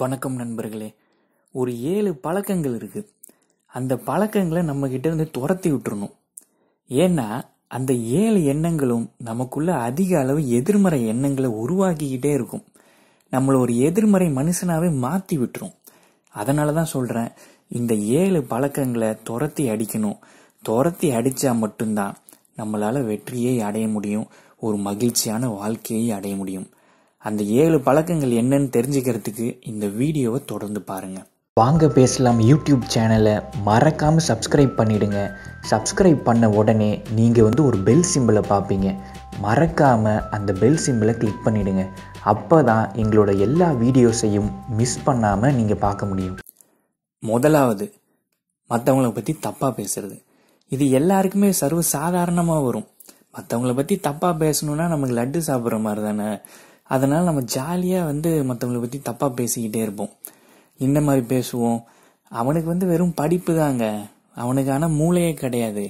வணக்கம் நண்பர்களே ஒரு ஏழு பழக்கங்கள் இருக்கு அந்த பழக்கங்களை நம்ம கிட்ட இருந்து துரத்தி விட்டுறணும் ஏன்னா அந்த ஏழு எண்ணங்களும் நமக்குள்ள அதிக அளவு எதிர்மறை எண்ணங்களை உருவாக்கிக்கிட்டே இருக்கும் நம்மளை ஒரு எதிர்மறை மனுஷனாவே மாத்தி விட்டுரும் அதனால தான் சொல்றேன் இந்த ஏழு பழக்கங்களை துரத்தி அடிக்கணும் துரத்தி அடிச்சா மட்டும்தான் நம்மளால வெற்றியை அடைய முடியும் ஒரு மகிழ்ச்சியான வாழ்க்கையை அடைய முடியும் அந்த ஏழு பழக்கங்கள் என்னன்னு தெரிஞ்சுக்கிறதுக்கு இந்த வீடியோவை தொடர்ந்து பாருங்கள் வாங்க பேசலாம் யூடியூப் சேனலை மறக்காமல் சப்ஸ்கிரைப் பண்ணிவிடுங்க சப்ஸ்கிரைப் பண்ண உடனே நீங்கள் வந்து ஒரு பெல் சிம்பிளை பார்ப்பீங்க மறக்காமல் அந்த பெல் சிம்பிளை கிளிக் பண்ணிவிடுங்க அப்போ தான் எங்களோட எல்லா வீடியோஸையும் மிஸ் பண்ணாமல் நீங்கள் பார்க்க முடியும் முதலாவது மற்றவங்களை பற்றி தப்பாக பேசுகிறது இது எல்லாருக்குமே சர்வ சாதாரணமாக வரும் மற்றவங்கள பற்றி தப்பாக பேசணுன்னா நமக்கு லட்டு சாப்பிட்ற மாதிரி தானே அதனால் நம்ம ஜாலியாக வந்து மற்றவங்களை பற்றி தப்பாக பேசிக்கிட்டே இருப்போம் இந்த மாதிரி பேசுவோம் அவனுக்கு வந்து வெறும் படிப்பு தாங்க அவனுக்கான மூளையே கிடையாது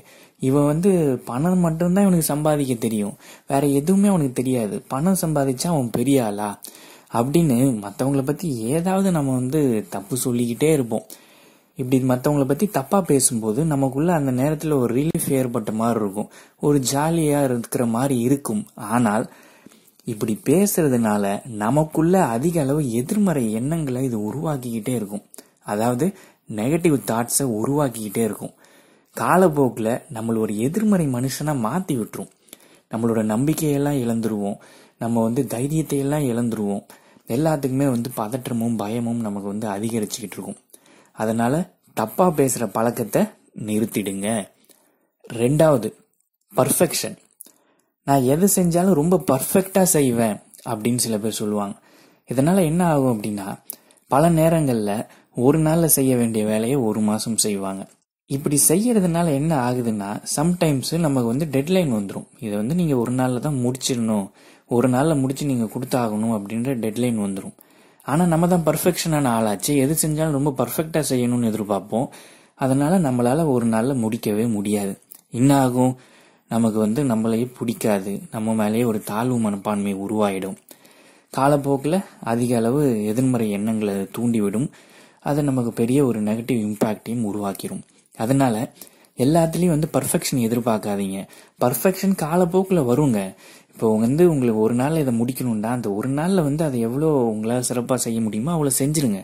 இவன் வந்து பணம் மட்டும்தான் இவனுக்கு சம்பாதிக்க தெரியும் வேற எதுவுமே அவனுக்கு தெரியாது பணம் சம்பாதிச்சா அவன் பெரிய ஆளா அப்படின்னு மற்றவங்களை பற்றி ஏதாவது நம்ம வந்து தப்பு சொல்லிக்கிட்டே இருப்போம் இப்படி மற்றவங்களை பற்றி தப்பாக பேசும்போது நமக்குள்ள அந்த நேரத்தில் ஒரு ரிலீஃப் ஏற்பட்ட மாதிரி இருக்கும் ஒரு ஜாலியாக இருக்கிற மாதிரி இருக்கும் ஆனால் இப்படி பேசுறதுனால நமக்குள்ள அதிக அளவு எதிர்மறை எண்ணங்களை இது உருவாக்கிக்கிட்டே இருக்கும் அதாவது நெகட்டிவ் தாட்ஸை உருவாக்கிக்கிட்டே இருக்கும் காலப்போக்கில் நம்மளை ஒரு எதிர்மறை மனுஷனாக மாற்றி விட்டுரும் நம்மளோட நம்பிக்கையெல்லாம் இழந்துருவோம் நம்ம வந்து தைரியத்தையெல்லாம் இழந்துருவோம் எல்லாத்துக்குமே வந்து பதற்றமும் பயமும் நமக்கு வந்து அதிகரிச்சுக்கிட்டு இருக்கும் அதனால் தப்பாக பேசுகிற பழக்கத்தை நிறுத்திடுங்க ரெண்டாவது பர்ஃபெக்ஷன் நான் எது செஞ்சாலும் ரொம்ப பர்ஃபெக்டாக செய்வேன் அப்படின்னு சில பேர் சொல்லுவாங்க இதனால் என்ன ஆகும் அப்படின்னா பல நேரங்களில் ஒரு நாளில் செய்ய வேண்டிய வேலையை ஒரு மாதம் செய்வாங்க இப்படி செய்யறதுனால என்ன ஆகுதுன்னா சம்டைம்ஸ் நமக்கு வந்து டெட்லைன் வந்துடும் இதை வந்து நீங்கள் ஒரு நாளில் தான் முடிச்சிடணும் ஒரு நாளில் முடிச்சு நீங்கள் கொடுத்தாகணும் அப்படின்ற டெட்லைன் வந்துடும் ஆனால் நம்ம தான் பர்ஃபெக்ஷனான ஆளாச்சு எது செஞ்சாலும் ரொம்ப பர்ஃபெக்டாக செய்யணும்னு எதிர்பார்ப்போம் அதனால் நம்மளால் ஒரு நாளில் முடிக்கவே முடியாது என்ன ஆகும் நமக்கு வந்து நம்மளையே பிடிக்காது நம்ம மேலேயே ஒரு தாழ்வு மனப்பான்மை உருவாயிடும் காலப்போக்கில் அதிக அளவு எதிர்மறை எண்ணங்களை தூண்டிவிடும் அது நமக்கு பெரிய ஒரு நெகட்டிவ் இம்பேக்டையும் உருவாக்கிடும் அதனால எல்லாத்துலேயும் வந்து பர்ஃபெக்ஷன் எதிர்பார்க்காதீங்க பர்ஃபெக்ஷன் காலப்போக்கில் வருங்க இப்போ வந்து உங்களுக்கு ஒரு நாள் இதை முடிக்கணும்டா அந்த ஒரு நாளில் வந்து அதை எவ்வளோ உங்களால் சிறப்பாக செய்ய முடியுமோ அவ்வளோ செஞ்சுருங்க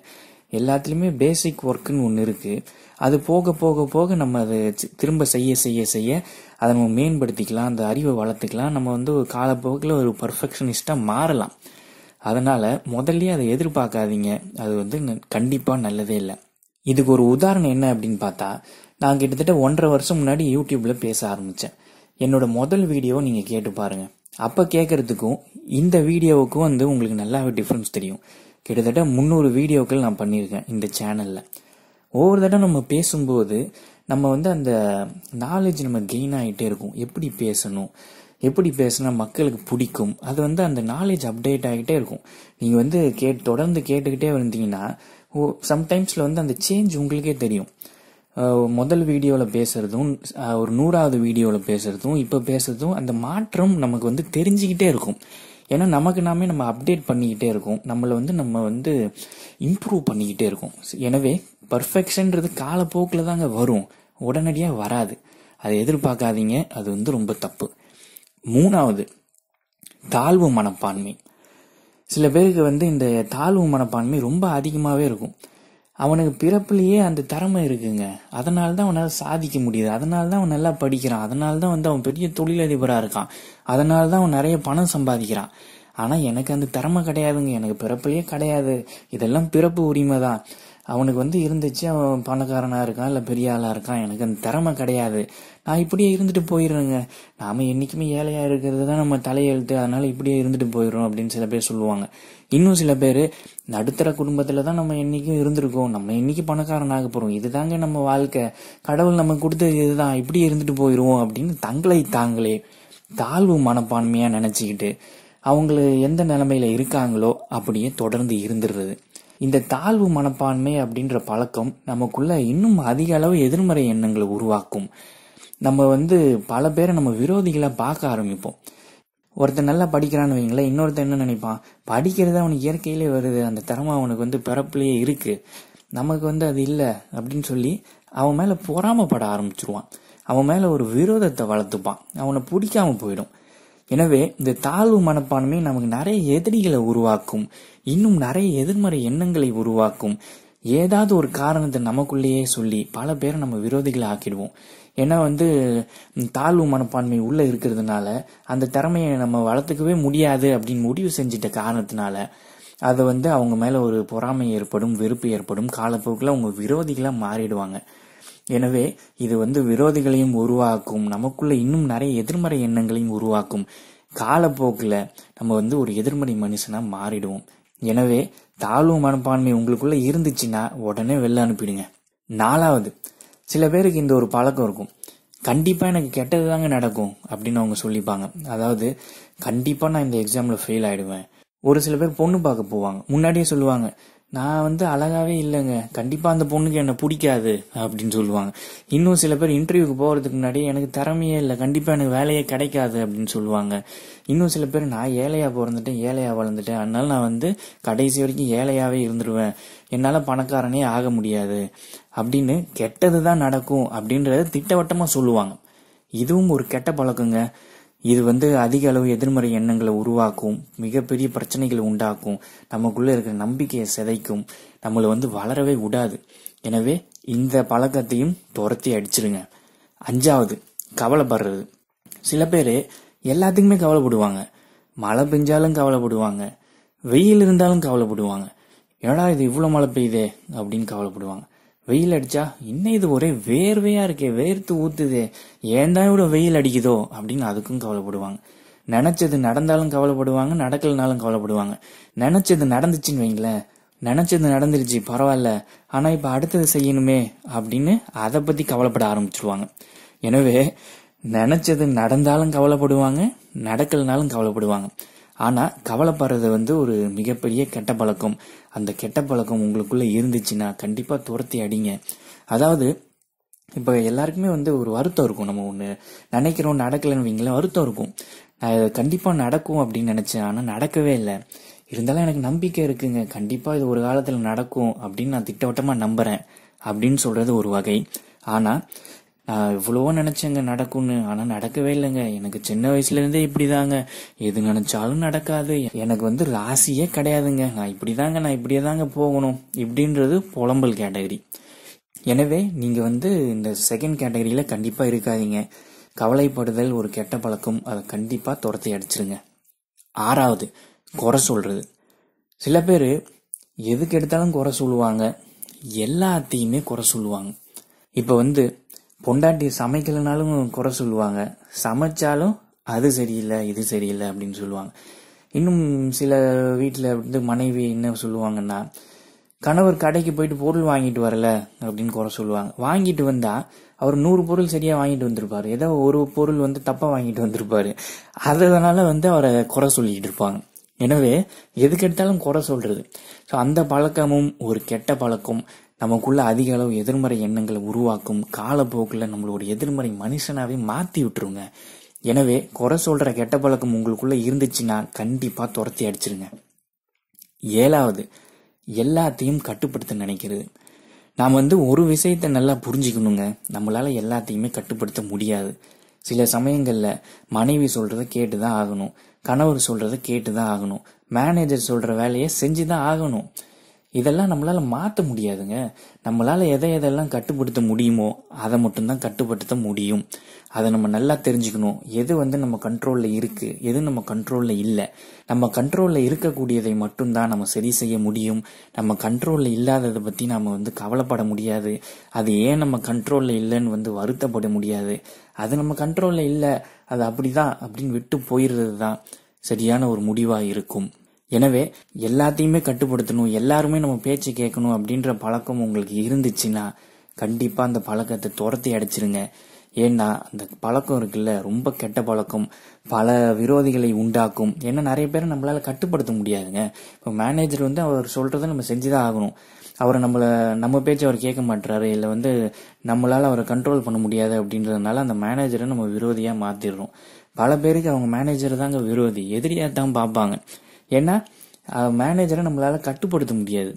எல்லாத்துலேயுமே பேசிக் ஒர்க்குன்னு ஒன்று இருக்குது அது போக போக போக நம்ம அதை திரும்ப செய்ய செய்ய செய்ய அதை நம்ம மேம்படுத்திக்கலாம் அந்த அறிவை வளர்த்துக்கலாம் நம்ம வந்து ஒரு காலப்போக்கில் ஒரு பர்ஃபெக்ஷனிஸ்டாக மாறலாம் அதனால் முதல்லே அதை எதிர்பார்க்காதீங்க அது வந்து கண்டிப்பாக நல்லதே இல்லை இதுக்கு ஒரு உதாரணம் என்ன அப்படின்னு பார்த்தா நான் கிட்டத்தட்ட ஒன்றரை வருஷம் முன்னாடி யூடியூப்பில் பேச ஆரம்பித்தேன் என்னோட முதல் வீடியோ நீங்கள் கேட்டு பாருங்கள் அப்போ கேட்குறதுக்கும் இந்த வீடியோவுக்கும் வந்து உங்களுக்கு நல்லாவே டிஃப்ரென்ஸ் தெரியும் கிட்டத்தட்ட முந்நூறு வீடியோக்கள் நான் பண்ணியிருக்கேன் இந்த சேனலில் ஒவ்வொரு தடவை நம்ம பேசும்போது நம்ம வந்து அந்த நாலேஜ் நம்ம கெயின் ஆகிட்டே இருக்கும் எப்படி பேசணும் எப்படி பேசினா மக்களுக்கு பிடிக்கும் அது வந்து அந்த நாலேஜ் அப்டேட் ஆகிட்டே இருக்கும் நீங்கள் வந்து கேட் தொடர்ந்து கேட்டுக்கிட்டே இருந்தீங்கன்னா ஓ சம்டைம்ஸில் வந்து அந்த சேஞ்ச் உங்களுக்கே தெரியும் முதல் வீடியோவில் பேசுகிறதும் ஒரு நூறாவது வீடியோவில் பேசுகிறதும் இப்போ பேசுகிறதும் அந்த மாற்றம் நமக்கு வந்து தெரிஞ்சுக்கிட்டே இருக்கும் ஏன்னா நமக்கு நாமே நம்ம அப்டேட் பண்ணிக்கிட்டே இருக்கோம் நம்மளை வந்து நம்ம வந்து இம்ப்ரூவ் பண்ணிக்கிட்டே இருக்கோம் எனவே பர்ஃபெக்ஷன்றது காலப்போக்கில் தாங்க வரும் உடனடியாக வராது அதை எதிர்பார்க்காதீங்க அது வந்து ரொம்ப தப்பு மூணாவது தாழ்வு மனப்பான்மை சில பேருக்கு வந்து இந்த தாழ்வு மனப்பான்மை ரொம்ப அதிகமாகவே இருக்கும் அவனுக்கு பிறப்புலேயே அந்த திறமை இருக்குங்க அதனால தான் அவனால் சாதிக்க முடியுது அதனால தான் அவன் நல்லா படிக்கிறான் அதனால தான் வந்து அவன் பெரிய தொழிலதிபராக இருக்கான் அதனால தான் அவன் நிறைய பணம் சம்பாதிக்கிறான் ஆனால் எனக்கு அந்த திறமை கிடையாதுங்க எனக்கு பிறப்புலேயே கிடையாது இதெல்லாம் பிறப்பு உரிமை தான் அவனுக்கு வந்து இருந்துச்சு அவன் பணக்காரனாக இருக்கான் இல்லை பெரிய ஆளாக இருக்கான் எனக்கு அந்த திறமை கிடையாது நான் இப்படியே இருந்துட்டு போயிடுறேங்க நாம் என்றைக்குமே ஏழையாக இருக்கிறது தான் நம்ம தலையெழுத்து அதனால் இப்படியே இருந்துட்டு போயிடும் அப்படின்னு சில பேர் சொல்லுவாங்க இன்னும் சில பேர் நடுத்தர குடும்பத்தில் தான் நம்ம என்றைக்கும் இருந்திருக்கோம் நம்ம என்றைக்கு பணக்காரன் ஆக போகிறோம் இதுதாங்க நம்ம வாழ்க்கை கடவுள் நம்ம கொடுத்தது இதுதான் இப்படி இருந்துட்டு போயிடுவோம் அப்படின்னு தங்களை தாங்களே தாழ்வு மனப்பான்மையாக நினச்சிக்கிட்டு அவங்கள எந்த நிலமையில் இருக்காங்களோ அப்படியே தொடர்ந்து இருந்துடுறது இந்த தாழ்வு மனப்பான்மை அப்படின்ற பழக்கம் நமக்குள்ள இன்னும் அதிக அளவு எதிர்மறை எண்ணங்களை உருவாக்கும் நம்ம வந்து பல பேரை நம்ம விரோதிகளை பார்க்க ஆரம்பிப்போம் ஒருத்தன் நல்லா படிக்கிறான்னு வைங்களேன் இன்னொருத்தன் என்ன நினைப்பான் படிக்கிறது அவனுக்கு இயற்கையிலே வருது அந்த திறமை அவனுக்கு வந்து பிறப்புலேயே இருக்கு நமக்கு வந்து அது இல்லை அப்படின்னு சொல்லி அவன் மேலே பொறாமப்பட ஆரம்பிச்சிருவான் அவன் மேலே ஒரு விரோதத்தை வளர்த்துப்பான் அவனை பிடிக்காம போயிடும் எனவே இந்த தாழ்வு மனப்பான்மை நமக்கு நிறைய எதிரிகளை உருவாக்கும் இன்னும் நிறைய எதிர்மறை எண்ணங்களை உருவாக்கும் ஏதாவது ஒரு காரணத்தை நமக்குள்ளேயே சொல்லி பல பேரை நம்ம விரோதிகளை ஆக்கிடுவோம் ஏன்னா வந்து தாழ்வு மனப்பான்மை உள்ளே இருக்கிறதுனால அந்த திறமையை நம்ம வளர்த்துக்கவே முடியாது அப்படின்னு முடிவு செஞ்சிட்ட காரணத்தினால அதை வந்து அவங்க மேலே ஒரு பொறாமை ஏற்படும் வெறுப்பு ஏற்படும் காலப்போக்கில் அவங்க விரோதிகளாக மாறிடுவாங்க எனவே இது வந்து விரோதிகளையும் உருவாக்கும் நமக்குள்ள இன்னும் நிறைய எதிர்மறை எண்ணங்களையும் உருவாக்கும் காலப்போக்கில் நம்ம வந்து ஒரு எதிர்மறை மனுஷனாக மாறிடுவோம் எனவே தாழ்வு மனப்பான்மை உங்களுக்குள்ள இருந்துச்சுன்னா உடனே வெளில அனுப்பிடுங்க நாலாவது சில பேருக்கு இந்த ஒரு பழக்கம் இருக்கும் கண்டிப்பாக எனக்கு கெட்டது தாங்க நடக்கும் அப்படின்னு அவங்க சொல்லிப்பாங்க அதாவது கண்டிப்பாக நான் இந்த எக்ஸாமில் ஃபெயில் ஆகிடுவேன் ஒரு சில பேர் பொண்ணு பார்க்க போவாங்க முன்னாடியே சொல்லுவாங்க நான் வந்து அழகாவே இல்லைங்க கண்டிப்பா அந்த பொண்ணுக்கு என்ன பிடிக்காது அப்படின்னு சொல்லுவாங்க இன்னும் சில பேர் இன்டர்வியூக்கு போறதுக்கு முன்னாடி எனக்கு திறமையே இல்லை கண்டிப்பா எனக்கு வேலையே கிடைக்காது அப்படின்னு சொல்லுவாங்க இன்னும் சில பேர் நான் ஏழையா பிறந்துட்டேன் ஏழையா வளர்ந்துட்டேன் அதனால நான் வந்து கடைசி வரைக்கும் ஏழையாவே இருந்துருவேன் என்னால பணக்காரனே ஆக முடியாது அப்படின்னு கெட்டது தான் நடக்கும் அப்படின்றத திட்டவட்டமா சொல்லுவாங்க இதுவும் ஒரு கெட்ட பழக்கங்க இது வந்து அதிக அளவு எதிர்மறை எண்ணங்களை உருவாக்கும் மிகப்பெரிய பிரச்சனைகளை உண்டாக்கும் நமக்குள்ளே இருக்கிற நம்பிக்கையை சிதைக்கும் நம்மளை வந்து வளரவே விடாது எனவே இந்த பழக்கத்தையும் துரத்தி அடிச்சிருங்க அஞ்சாவது கவலைப்படுறது சில பேர் எல்லாத்துக்குமே கவலைப்படுவாங்க மழை பெஞ்சாலும் கவலைப்படுவாங்க வெயில் இருந்தாலும் கவலைப்படுவாங்க ஏடா இது இவ்வளோ மழை பெய்யுதே அப்படின்னு கவலைப்படுவாங்க வெயில் அடிச்சா இன்னும் இது ஒரே வேர்வையா இருக்கே வேர்த்து ஊத்துது ஏன்டா இவ்வளவு வெயில் அடிக்குதோ அப்படின்னு அதுக்கும் கவலைப்படுவாங்க நினைச்சது நடந்தாலும் கவலைப்படுவாங்க நடக்கலனாலும் கவலைப்படுவாங்க நினைச்சது நடந்துச்சுன்னு வைங்களேன் நினைச்சது நடந்துருச்சு பரவாயில்ல ஆனா இப்ப அடுத்தது செய்யணுமே அப்படின்னு அதை பத்தி கவலைப்பட ஆரம்பிச்சிருவாங்க எனவே நினைச்சது நடந்தாலும் கவலைப்படுவாங்க நடக்கலனாலும் கவலைப்படுவாங்க ஆனால் கவலைப்படுறது வந்து ஒரு மிகப்பெரிய கெட்ட பழக்கம் அந்த கெட்ட பழக்கம் உங்களுக்குள்ளே இருந்துச்சுன்னா கண்டிப்பாக துரத்தி அடிங்க அதாவது இப்போ எல்லாருக்குமே வந்து ஒரு வருத்தம் இருக்கும் நம்ம ஒன்று நினைக்கிறோம் நடக்கலைன்னு வைங்களேன் வருத்தம் இருக்கும் நான் கண்டிப்பாக நடக்கும் அப்படின்னு நினச்சேன் ஆனால் நடக்கவே இல்லை இருந்தாலும் எனக்கு நம்பிக்கை இருக்குங்க கண்டிப்பாக இது ஒரு காலத்தில் நடக்கும் அப்படின்னு நான் திட்டவட்டமாக நம்புகிறேன் அப்படின்னு சொல்கிறது ஒரு வகை ஆனால் நான் இவ்வளவோ நினைச்சேங்க நடக்கும்னு ஆனா நடக்கவே இல்லைங்க எனக்கு சின்ன வயசுல இருந்தே இப்படிதாங்க எது நினைச்சாலும் நடக்காது எனக்கு வந்து ராசியே கிடையாதுங்க நான் இப்படிதாங்க நான் இப்படியே தாங்க போகணும் இப்படின்றது புலம்பல் கேட்டகரி எனவே நீங்க வந்து இந்த செகண்ட் கேட்டகரியில கண்டிப்பா இருக்காதீங்க கவலைப்படுதல் ஒரு கெட்ட பழக்கம் அதை கண்டிப்பா துரத்தி அடிச்சிருங்க ஆறாவது குறை சொல்றது சில பேர் எதுக்கு எடுத்தாலும் குறை சொல்லுவாங்க எல்லாத்தையுமே குறை சொல்லுவாங்க இப்போ வந்து பொண்டாட்டி சமைக்கலைனாலும் குறை சொல்லுவாங்க சமைச்சாலும் அது சரியில்லை இது சரியில்லை அப்படின்னு சொல்லுவாங்க இன்னும் சில வீட்டில் வந்து மனைவி என்ன சொல்லுவாங்கன்னா கணவர் கடைக்கு போயிட்டு பொருள் வாங்கிட்டு வரல அப்படின்னு குறை சொல்லுவாங்க வாங்கிட்டு வந்தா அவர் நூறு பொருள் சரியாக வாங்கிட்டு வந்திருப்பாரு ஏதோ ஒரு பொருள் வந்து தப்பாக வாங்கிட்டு வந்திருப்பாரு அதனால வந்து அவரை குறை சொல்லிக்கிட்டு இருப்பாங்க எனவே எதுக்கு எடுத்தாலும் குறை சொல்றது ஸோ அந்த பழக்கமும் ஒரு கெட்ட பழக்கம் நமக்குள்ள அதிக அளவு எதிர்மறை எண்ணங்களை உருவாக்கும் காலப்போக்கில் நம்மளோட எதிர்மறை மனுஷனாவே மாற்றி விட்டுருங்க எனவே குறை சொல்கிற கெட்ட பழக்கம் உங்களுக்குள்ள இருந்துச்சுன்னா கண்டிப்பாக துரத்தி அடிச்சிருங்க ஏழாவது எல்லாத்தையும் கட்டுப்படுத்த நினைக்கிறது நாம் வந்து ஒரு விஷயத்தை நல்லா புரிஞ்சுக்கணுங்க நம்மளால் எல்லாத்தையுமே கட்டுப்படுத்த முடியாது சில சமயங்களில் மனைவி சொல்கிறத கேட்டு தான் ஆகணும் கணவர் சொல்கிறத கேட்டு தான் ஆகணும் மேனேஜர் சொல்கிற வேலையை செஞ்சு தான் ஆகணும் இதெல்லாம் நம்மளால மாற்ற முடியாதுங்க நம்மளால எதை எதெல்லாம் கட்டுப்படுத்த முடியுமோ அதை மட்டும்தான் கட்டுப்படுத்த முடியும் அதை நம்ம நல்லா தெரிஞ்சுக்கணும் எது வந்து நம்ம கண்ட்ரோலில் இருக்கு எது நம்ம கண்ட்ரோலில் இல்லை நம்ம கண்ட்ரோலில் இருக்கக்கூடியதை மட்டும்தான் நம்ம சரி செய்ய முடியும் நம்ம கண்ட்ரோலில் இல்லாததை பற்றி நாம் வந்து கவலைப்பட முடியாது அது ஏன் நம்ம கண்ட்ரோலில் இல்லைன்னு வந்து வருத்தப்பட முடியாது அது நம்ம கண்ட்ரோலில் இல்லை அது அப்படி தான் அப்படின்னு விட்டு போயிடுறது தான் சரியான ஒரு முடிவாக இருக்கும் எனவே எல்லாத்தையுமே கட்டுப்படுத்தணும் எல்லாருமே நம்ம பேச்சு கேட்கணும் அப்படின்ற பழக்கம் உங்களுக்கு இருந்துச்சுன்னா கண்டிப்பாக அந்த பழக்கத்தை துரத்தி அடிச்சிருங்க ஏன்னா அந்த பழக்கம் இருக்குல்ல ரொம்ப கெட்ட பழக்கம் பல விரோதிகளை உண்டாக்கும் ஏன்னா நிறைய பேரை நம்மளால கட்டுப்படுத்த முடியாதுங்க இப்போ மேனேஜர் வந்து அவர் சொல்றதை நம்ம செஞ்சுதான் ஆகணும் அவர் நம்மளை நம்ம பேச்சு அவர் கேட்க மாட்டாரு இல்லை வந்து நம்மளால் அவரை கண்ட்ரோல் பண்ண முடியாது அப்படின்றதுனால அந்த மேனேஜரை நம்ம விரோதியாக மாற்றிடுறோம் பல பேருக்கு அவங்க மேனேஜர் தாங்க விரோதி எதிரியாக தான் பார்ப்பாங்க ஏன்னா மேனேஜரை நம்மளால் கட்டுப்படுத்த முடியாது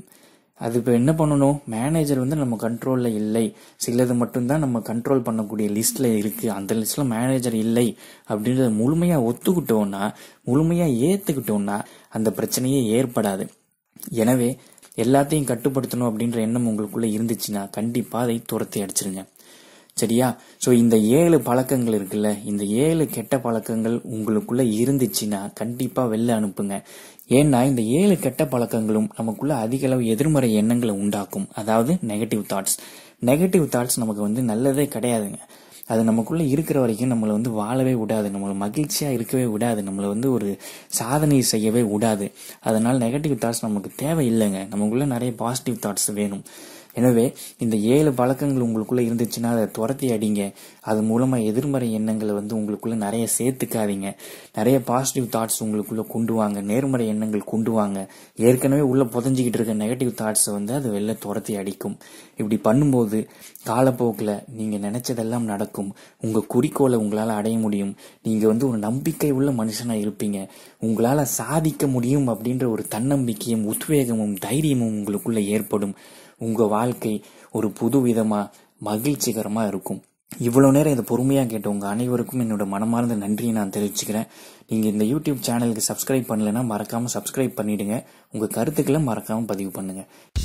அது இப்போ என்ன பண்ணணும் மேனேஜர் வந்து நம்ம கண்ட்ரோலில் இல்லை சிலது மட்டும்தான் நம்ம கண்ட்ரோல் பண்ணக்கூடிய லிஸ்ட்டில் இருக்குது அந்த லிஸ்ட்டில் மேனேஜர் இல்லை அப்படின்றத முழுமையாக ஒத்துக்கிட்டோன்னா முழுமையாக ஏற்றுக்கிட்டோன்னா அந்த பிரச்சனையே ஏற்படாது எனவே எல்லாத்தையும் கட்டுப்படுத்தணும் அப்படின்ற எண்ணம் உங்களுக்குள்ளே இருந்துச்சுன்னா கண்டிப்பாக அதை துரத்தி அடிச்சிருங்க சரியா ஸோ இந்த ஏழு பழக்கங்கள் இருக்குல்ல இந்த ஏழு கெட்ட பழக்கங்கள் உங்களுக்குள்ள இருந்துச்சுன்னா கண்டிப்பாக வெளில அனுப்புங்க ஏன்னா இந்த ஏழு கெட்ட பழக்கங்களும் நமக்குள்ள அதிக அளவு எதிர்மறை எண்ணங்களை உண்டாக்கும் அதாவது நெகட்டிவ் தாட்ஸ் நெகட்டிவ் தாட்ஸ் நமக்கு வந்து நல்லதே கிடையாதுங்க அது நமக்குள்ளே இருக்கிற வரைக்கும் நம்மளை வந்து வாழவே விடாது நம்மளை மகிழ்ச்சியாக இருக்கவே விடாது நம்மளை வந்து ஒரு சாதனை செய்யவே விடாது அதனால் நெகட்டிவ் தாட்ஸ் நமக்கு தேவையில்லைங்க நமக்குள்ளே நிறைய பாசிட்டிவ் தாட்ஸ் வேணும் எனவே இந்த ஏழு பழக்கங்கள் உங்களுக்குள்ளே இருந்துச்சுன்னா அதை துரத்தி அடிங்க அது மூலமாக எதிர்மறை எண்ணங்களை வந்து உங்களுக்குள்ளே நிறைய சேர்த்துக்காதீங்க நிறைய பாசிட்டிவ் தாட்ஸ் உங்களுக்குள்ளே கொண்டு வாங்க நேர்மறை எண்ணங்கள் கொண்டு வாங்க ஏற்கனவே உள்ளே புதஞ்சிக்கிட்டு இருக்க நெகட்டிவ் தாட்ஸை வந்து அது வெளில துரத்தி அடிக்கும் இப்படி பண்ணும்போது காலப்போக்கில் நீங்கள் நினச்சதெல்லாம் நடக்கும் உங்கள் குறிக்கோளை உங்களால் அடைய முடியும் நீங்கள் வந்து ஒரு நம்பிக்கை உள்ள மனுஷனாக இருப்பீங்க உங்களால் சாதிக்க முடியும் அப்படின்ற ஒரு தன்னம்பிக்கையும் உத்வேகமும் தைரியமும் உங்களுக்குள்ளே ஏற்படும் உங்கள் வாழ்க்கை ஒரு புதுவிதமாக மகிழ்ச்சிகரமாக இருக்கும் இவ்வளோ நேரம் இதை பொறுமையாக கேட்ட உங்கள் அனைவருக்கும் என்னோட மனமார்ந்த நன்றியை நான் தெரிவிச்சுக்கிறேன் நீங்கள் இந்த யூடியூப் சேனலுக்கு சப்ஸ்கிரைப் பண்ணலன்னா மறக்காமல் சப்ஸ்கிரைப் பண்ணிவிடுங்க உங்கள் கருத்துக்களை மறக்காமல் பதிவு பண்ணுங்கள்